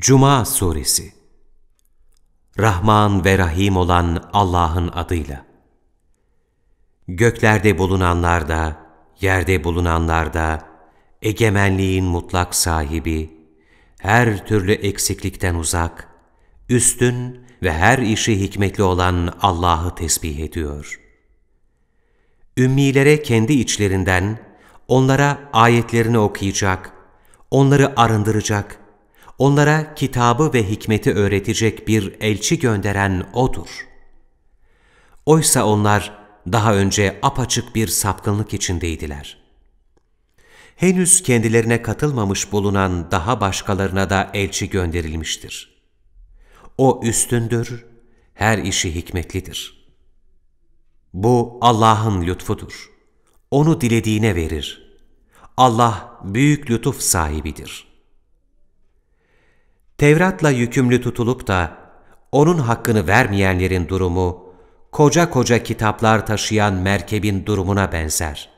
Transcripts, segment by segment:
Cuma Suresi Rahman ve Rahim olan Allah'ın adıyla Göklerde bulunanlar da, yerde bulunanlar da, egemenliğin mutlak sahibi, her türlü eksiklikten uzak, üstün ve her işi hikmetli olan Allah'ı tesbih ediyor. Ümmilere kendi içlerinden, onlara ayetlerini okuyacak, onları arındıracak onlara kitabı ve hikmeti öğretecek bir elçi gönderen O'dur. Oysa onlar daha önce apaçık bir sapkınlık içindeydiler. Henüz kendilerine katılmamış bulunan daha başkalarına da elçi gönderilmiştir. O üstündür, her işi hikmetlidir. Bu Allah'ın lütfudur. Onu dilediğine verir. Allah büyük lütuf sahibidir.'' Tevrat'la yükümlü tutulup da onun hakkını vermeyenlerin durumu, koca koca kitaplar taşıyan merkebin durumuna benzer.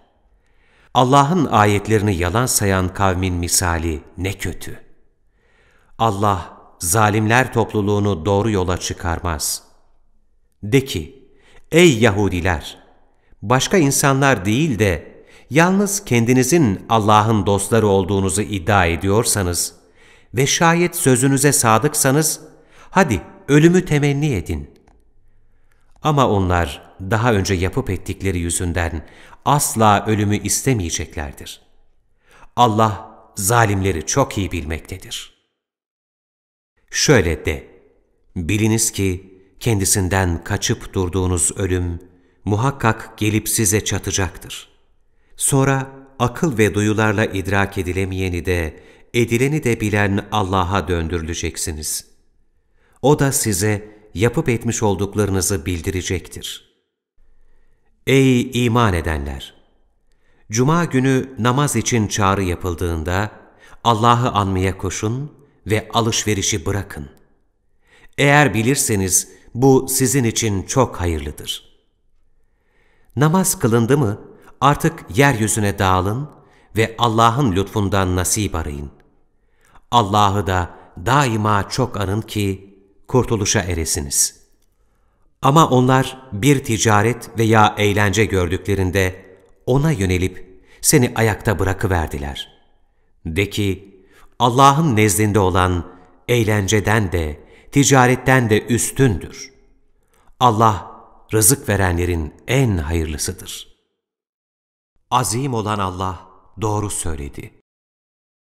Allah'ın ayetlerini yalan sayan kavmin misali ne kötü. Allah zalimler topluluğunu doğru yola çıkarmaz. De ki, ey Yahudiler! Başka insanlar değil de, yalnız kendinizin Allah'ın dostları olduğunuzu iddia ediyorsanız, ve şayet sözünüze sadıksanız, hadi ölümü temenni edin. Ama onlar daha önce yapıp ettikleri yüzünden asla ölümü istemeyeceklerdir. Allah zalimleri çok iyi bilmektedir. Şöyle de, biliniz ki kendisinden kaçıp durduğunuz ölüm muhakkak gelip size çatacaktır. Sonra akıl ve duyularla idrak edilemeyeni de edileni de bilen Allah'a döndürüleceksiniz. O da size yapıp etmiş olduklarınızı bildirecektir. Ey iman edenler! Cuma günü namaz için çağrı yapıldığında Allah'ı anmaya koşun ve alışverişi bırakın. Eğer bilirseniz bu sizin için çok hayırlıdır. Namaz kılındı mı artık yeryüzüne dağılın ve Allah'ın lütfundan nasip arayın. Allah'ı da daima çok anın ki kurtuluşa eresiniz. Ama onlar bir ticaret veya eğlence gördüklerinde ona yönelip seni ayakta bırakıverdiler. De ki, Allah'ın nezdinde olan eğlenceden de, ticaretten de üstündür. Allah, rızık verenlerin en hayırlısıdır. Azim olan Allah doğru söyledi.